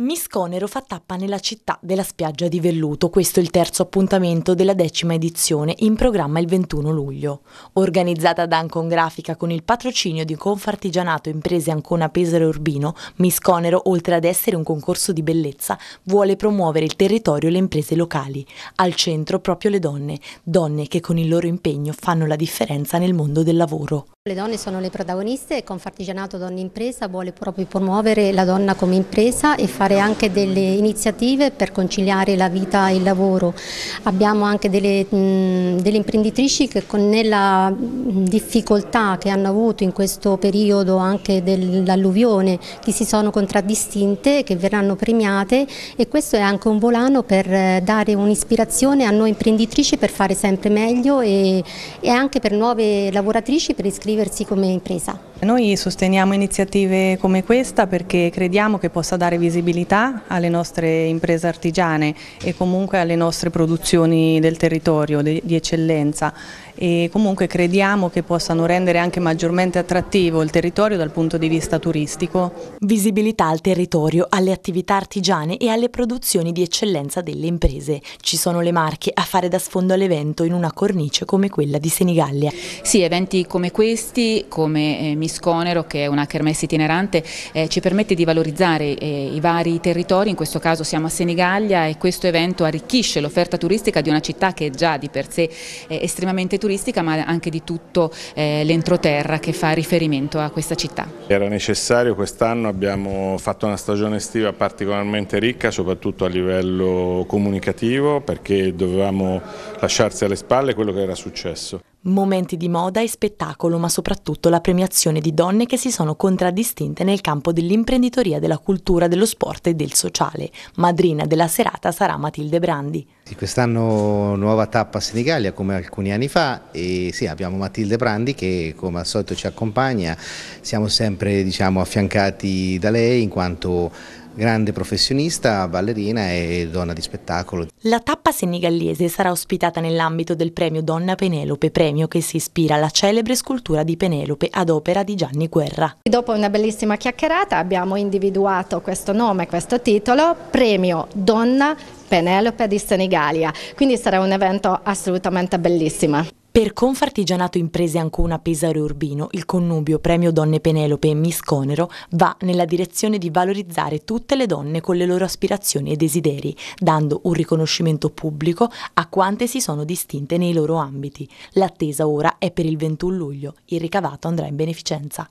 Misconero fa tappa nella città della spiaggia di Velluto, questo è il terzo appuntamento della decima edizione in programma il 21 luglio. Organizzata da Ancon Grafica con il patrocinio di Confartigianato Imprese Ancona Pesaro e Urbino, Misconero, oltre ad essere un concorso di bellezza, vuole promuovere il territorio e le imprese locali. Al centro proprio le donne, donne che con il loro impegno fanno la differenza nel mondo del lavoro. Le donne sono le protagoniste e Confartigianato Donne Impresa vuole proprio promuovere la donna come impresa e fare anche delle iniziative per conciliare la vita e il lavoro. Abbiamo anche delle, delle imprenditrici che con, nella difficoltà che hanno avuto in questo periodo anche dell'alluvione che si sono contraddistinte, che verranno premiate e questo è anche un volano per eh, dare un'ispirazione a noi imprenditrici per fare sempre meglio e, e anche per nuove lavoratrici per iscrivere viversi come impresa. Noi sosteniamo iniziative come questa perché crediamo che possa dare visibilità alle nostre imprese artigiane e comunque alle nostre produzioni del territorio di eccellenza e comunque crediamo che possano rendere anche maggiormente attrattivo il territorio dal punto di vista turistico. Visibilità al territorio, alle attività artigiane e alle produzioni di eccellenza delle imprese. Ci sono le marche a fare da sfondo all'evento in una cornice come quella di Senigallia. Sì, eventi come questi, come eh, Miss che è una kermesse itinerante eh, ci permette di valorizzare eh, i vari territori, in questo caso siamo a Senigallia e questo evento arricchisce l'offerta turistica di una città che è già di per sé eh, estremamente turistica ma anche di tutto eh, l'entroterra che fa riferimento a questa città. Era necessario quest'anno, abbiamo fatto una stagione estiva particolarmente ricca soprattutto a livello comunicativo perché dovevamo lasciarsi alle spalle quello che era successo. Momenti di moda e spettacolo, ma soprattutto la premiazione di donne che si sono contraddistinte nel campo dell'imprenditoria, della cultura, dello sport e del sociale. Madrina della serata sarà Matilde Brandi. Quest'anno nuova tappa a Senigallia come alcuni anni fa e sì, abbiamo Matilde Brandi che come al solito ci accompagna, siamo sempre diciamo, affiancati da lei in quanto grande professionista, ballerina e donna di spettacolo. La tappa senigallese sarà ospitata nell'ambito del premio Donna Penelope, premio che si ispira alla celebre scultura di Penelope ad opera di Gianni Guerra. Dopo una bellissima chiacchierata abbiamo individuato questo nome, questo titolo, premio Donna Penelope di Senigallia, quindi sarà un evento assolutamente bellissimo. Per Confartigianato Imprese Ancona Pesaro Urbino, il connubio Premio Donne Penelope e Miss Conero va nella direzione di valorizzare tutte le donne con le loro aspirazioni e desideri, dando un riconoscimento pubblico a quante si sono distinte nei loro ambiti. L'attesa ora è per il 21 luglio, il ricavato andrà in beneficenza.